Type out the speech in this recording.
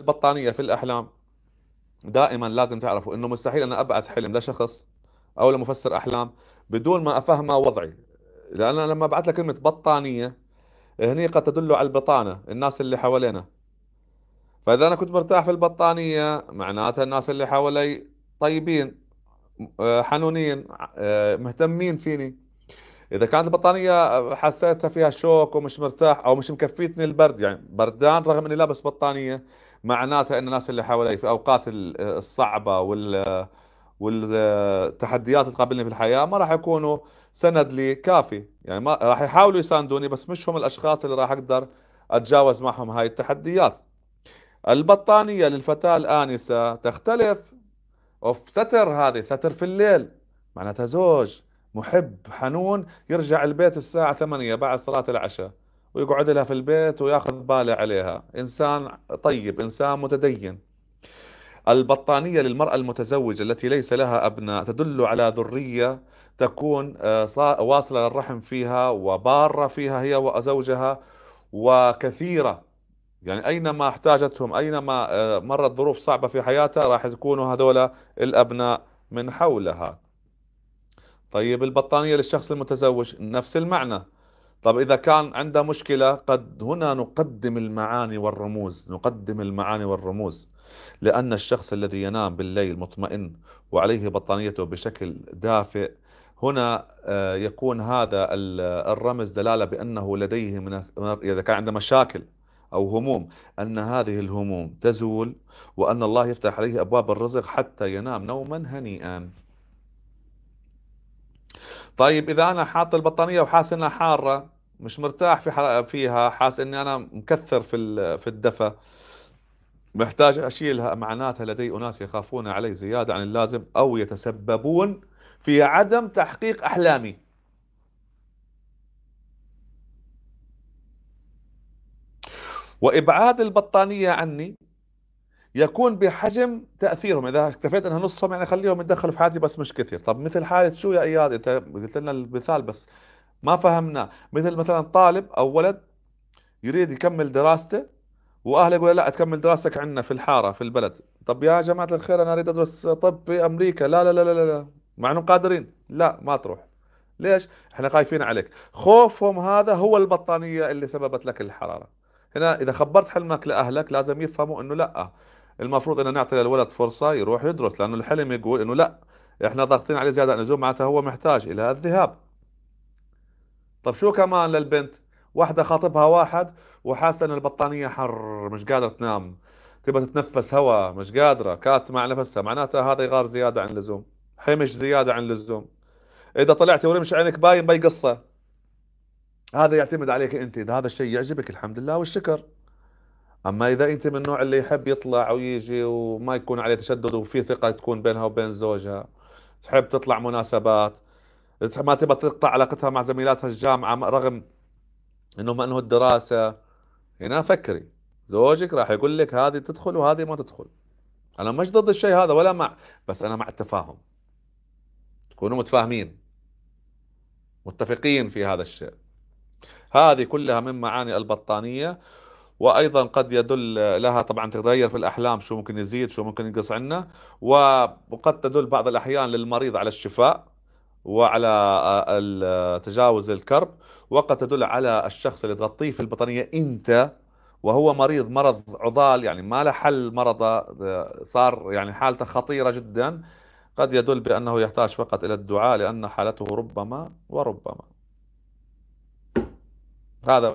البطانيه في الاحلام دائما لازم تعرفوا انه مستحيل انا ابعث حلم لشخص او لمفسر احلام بدون ما افهمه وضعي لان انا لما ابعث لك كلمه بطانيه هني قد تدل على البطانه الناس اللي حوالينا فاذا انا كنت مرتاح في البطانيه معناتها الناس اللي حوالي طيبين آه، حنونين آه، مهتمين فيني اذا كانت البطانيه حسيتها فيها شوك ومش مرتاح او مش مكفيتني البرد يعني بردان رغم اني لابس بطانيه معناته ان الناس اللي حوالي في اوقات الصعبه وال والتحديات اللي تقابلني في الحياه ما راح يكونوا سند لي كافي يعني ما راح يحاولوا يساندوني بس مش هم الاشخاص اللي راح اقدر اتجاوز معهم هاي التحديات البطانيه للفتاه الانسه تختلف اوف ستر هذه ستر في الليل معناتها زوج محب حنون يرجع البيت الساعه 8 بعد صلاه العشاء ويقعد لها في البيت وياخذ باله عليها انسان طيب انسان متدين البطانيه للمراه المتزوجه التي ليس لها ابناء تدل على ذريه تكون آه، واصله للرحم فيها وباره فيها هي وزوجها وكثيره يعني اينما احتاجتهم اينما آه، مرت ظروف صعبه في حياتها راح تكونوا هذول الابناء من حولها طيب البطانيه للشخص المتزوج نفس المعنى طب إذا كان عنده مشكلة قد هنا نقدم المعاني والرموز نقدم المعاني والرموز لأن الشخص الذي ينام بالليل مطمئن وعليه بطانيته بشكل دافئ هنا آه، يكون هذا الرمز دلالة بأنه لديه من إذا كان عنده مشاكل أو هموم أن هذه الهموم تزول وأن الله يفتح عليه أبواب الرزق حتى ينام نوما هنيئا طيب اذا انا حاط البطانيه وحاسس انها حاره مش مرتاح في فيها حاسس اني انا مكثر في في الدفى محتاج اشيلها معناتها لدي اناس يخافون علي زياده عن اللازم او يتسببون في عدم تحقيق احلامي وابعاد البطانيه عني يكون بحجم تاثيرهم اذا اكتفيت انها نصهم يعني خليهم يتدخلوا في حياتي بس مش كثير طب مثل حاله شو يا اياد انت قلت لنا المثال بس ما فهمناه مثل مثلا طالب او ولد يريد يكمل دراسته واهله يقول لا تكمل دراستك عندنا في الحاره في البلد طب يا جماعه الخير انا اريد ادرس طب في امريكا لا لا لا لا لا مع انهم قادرين لا ما تروح ليش احنا خايفين عليك خوفهم هذا هو البطانيه اللي سببت لك الحراره هنا اذا خبرت حلمك لاهلك لازم يفهموا انه لا المفروض ان نعطي للولد فرصه يروح يدرس لانه الحلم يقول انه لا احنا ضاغطين عليه زياده عن اللزوم معناته هو محتاج الى الذهاب طب شو كمان للبنت واحده خاطبها واحد وحاسه ان البطانيه حر مش قادره تنام تبغى تتنفس هواء مش قادره كات مع نفسها معناتها هذا يغار زياده عن اللزوم حمش زياده عن اللزوم اذا طلعتي ورمش عينك باين باي قصه هذا يعتمد عليك انت اذا هذا الشيء يعجبك الحمد لله والشكر اما اذا انت من النوع اللي يحب يطلع ويجي وما يكون عليه تشدد وفي ثقه تكون بينها وبين زوجها تحب تطلع مناسبات ما تبى تقطع علاقتها مع زميلاتها الجامعه رغم انه ما انهوا الدراسه هنا فكري زوجك راح يقول لك هذه تدخل وهذه ما تدخل انا مش ضد الشيء هذا ولا مع بس انا مع التفاهم تكونوا متفاهمين متفقين في هذا الشيء هذه كلها من معاني البطانيه وايضا قد يدل لها طبعا تتغير في الاحلام شو ممكن يزيد شو ممكن ينقص عنا وقد تدل بعض الاحيان للمريض على الشفاء وعلى آه، آه، تجاوز الكرب وقد تدل على الشخص اللي تغطيه في البطانيه انت وهو مريض مرض عضال يعني ما له حل مرضه آه، صار يعني حالته خطيره جدا قد يدل بانه يحتاج فقط الى الدعاء لان حالته ربما وربما هذا